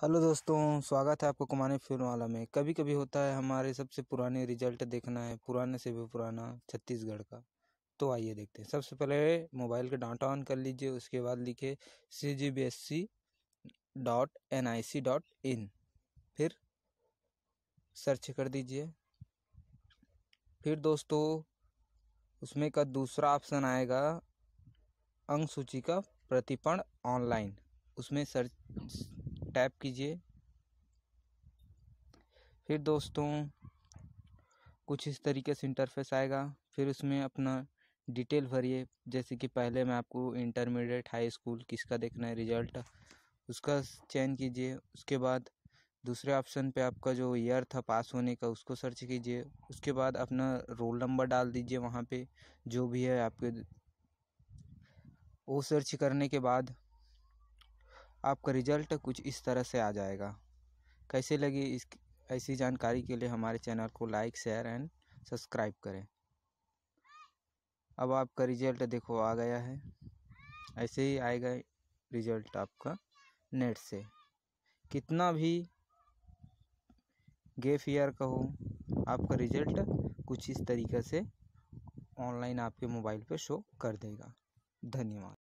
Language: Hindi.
हेलो दोस्तों स्वागत है आपको कुमारी फिल्म वाला में कभी कभी होता है हमारे सबसे पुराने रिजल्ट देखना है पुराने से भी पुराना छत्तीसगढ़ का तो आइए देखते हैं सबसे पहले मोबाइल का डाटा ऑन कर लीजिए उसके बाद लिखे C G B S C dot N I C dot in फिर सर्च कर दीजिए फिर दोस्तों उसमें का दूसरा ऑप्शन आएगा अंक सूची का प्रतिपण ऑनलाइन उसमें सर्च टैप कीजिए फिर दोस्तों कुछ इस तरीके से इंटरफेस आएगा फिर उसमें अपना डिटेल भरिए जैसे कि पहले मैं आपको इंटरमीडिएट हाई स्कूल किसका देखना है रिजल्ट उसका चयन कीजिए उसके बाद दूसरे ऑप्शन पे आपका जो ईयर था पास होने का उसको सर्च कीजिए उसके बाद अपना रोल नंबर डाल दीजिए वहाँ पे जो भी है आपके वो सर्च करने के बाद आपका रिजल्ट कुछ इस तरह से आ जाएगा कैसे लगी इस ऐसी जानकारी के लिए हमारे चैनल को लाइक शेयर एंड सब्सक्राइब करें अब आपका रिजल्ट देखो आ गया है ऐसे ही आएगा रिजल्ट आपका नेट से कितना भी गेफ ईयर का हो आपका रिजल्ट कुछ इस तरीके से ऑनलाइन आपके मोबाइल पर शो कर देगा धन्यवाद